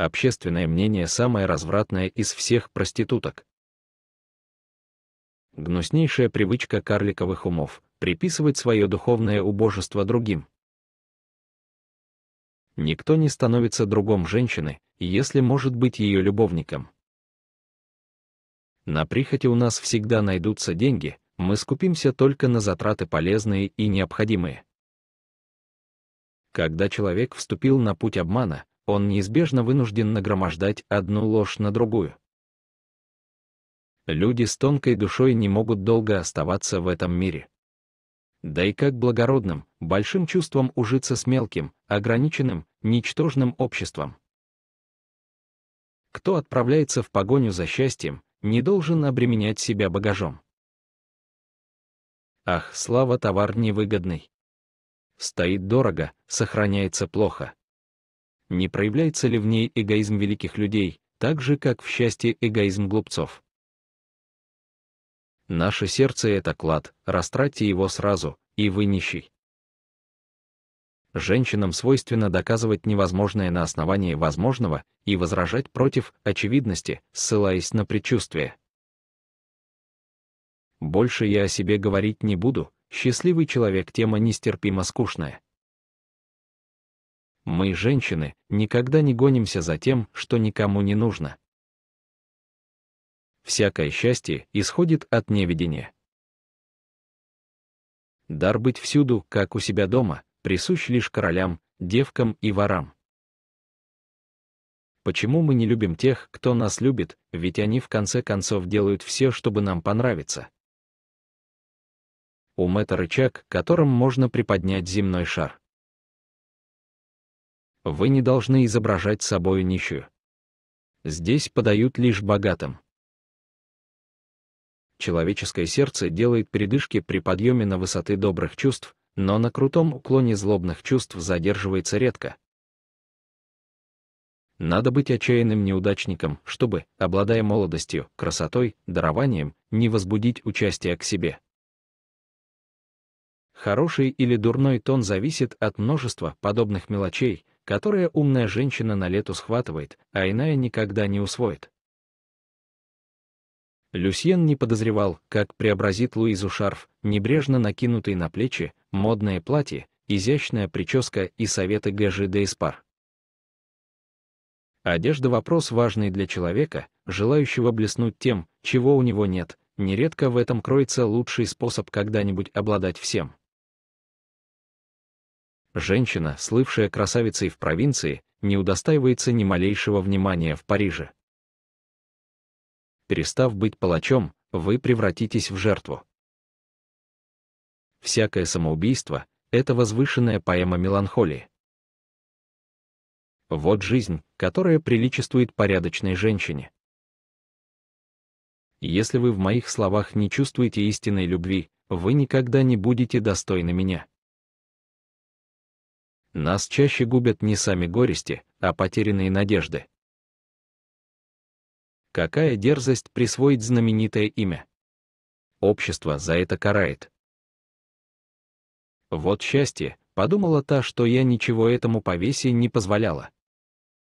Общественное мнение самое развратное из всех проституток. Гнуснейшая привычка карликовых умов — приписывать свое духовное убожество другим. Никто не становится другом женщины, если может быть ее любовником. На прихоти у нас всегда найдутся деньги, мы скупимся только на затраты полезные и необходимые. Когда человек вступил на путь обмана, он неизбежно вынужден нагромождать одну ложь на другую. Люди с тонкой душой не могут долго оставаться в этом мире. Да и как благородным, большим чувством ужиться с мелким, ограниченным, ничтожным обществом. Кто отправляется в погоню за счастьем, не должен обременять себя багажом. Ах, слава товар невыгодный. Стоит дорого, сохраняется плохо не проявляется ли в ней эгоизм великих людей, так же, как в счастье эгоизм глупцов. Наше сердце — это клад, растратьте его сразу, и вы нищий. Женщинам свойственно доказывать невозможное на основании возможного и возражать против очевидности, ссылаясь на предчувствие. Больше я о себе говорить не буду, счастливый человек — тема нестерпимо скучная. Мы, женщины, никогда не гонимся за тем, что никому не нужно. Всякое счастье исходит от неведения. Дар быть всюду, как у себя дома, присущ лишь королям, девкам и ворам. Почему мы не любим тех, кто нас любит, ведь они в конце концов делают все, чтобы нам понравиться? Ум — это рычаг, которым можно приподнять земной шар. Вы не должны изображать собой нищую. Здесь подают лишь богатым. Человеческое сердце делает передышки при подъеме на высоты добрых чувств, но на крутом уклоне злобных чувств задерживается редко. Надо быть отчаянным неудачником, чтобы, обладая молодостью, красотой, дарованием, не возбудить участие к себе. Хороший или дурной тон зависит от множества подобных мелочей, которое умная женщина на лету схватывает, а иная никогда не усвоит. Люсьен не подозревал, как преобразит Луизу шарф, небрежно накинутый на плечи, модное платье, изящная прическа и советы Гэжи Дейспар. Одежда — вопрос важный для человека, желающего блеснуть тем, чего у него нет, нередко в этом кроется лучший способ когда-нибудь обладать всем. Женщина, слывшая красавицей в провинции, не удостаивается ни малейшего внимания в Париже. Перестав быть палачом, вы превратитесь в жертву. Всякое самоубийство — это возвышенная поэма меланхолии. Вот жизнь, которая приличествует порядочной женщине. Если вы в моих словах не чувствуете истинной любви, вы никогда не будете достойны меня. Нас чаще губят не сами горести, а потерянные надежды. Какая дерзость присвоить знаменитое имя? Общество за это карает. Вот счастье, подумала та, что я ничего этому повесии не позволяла.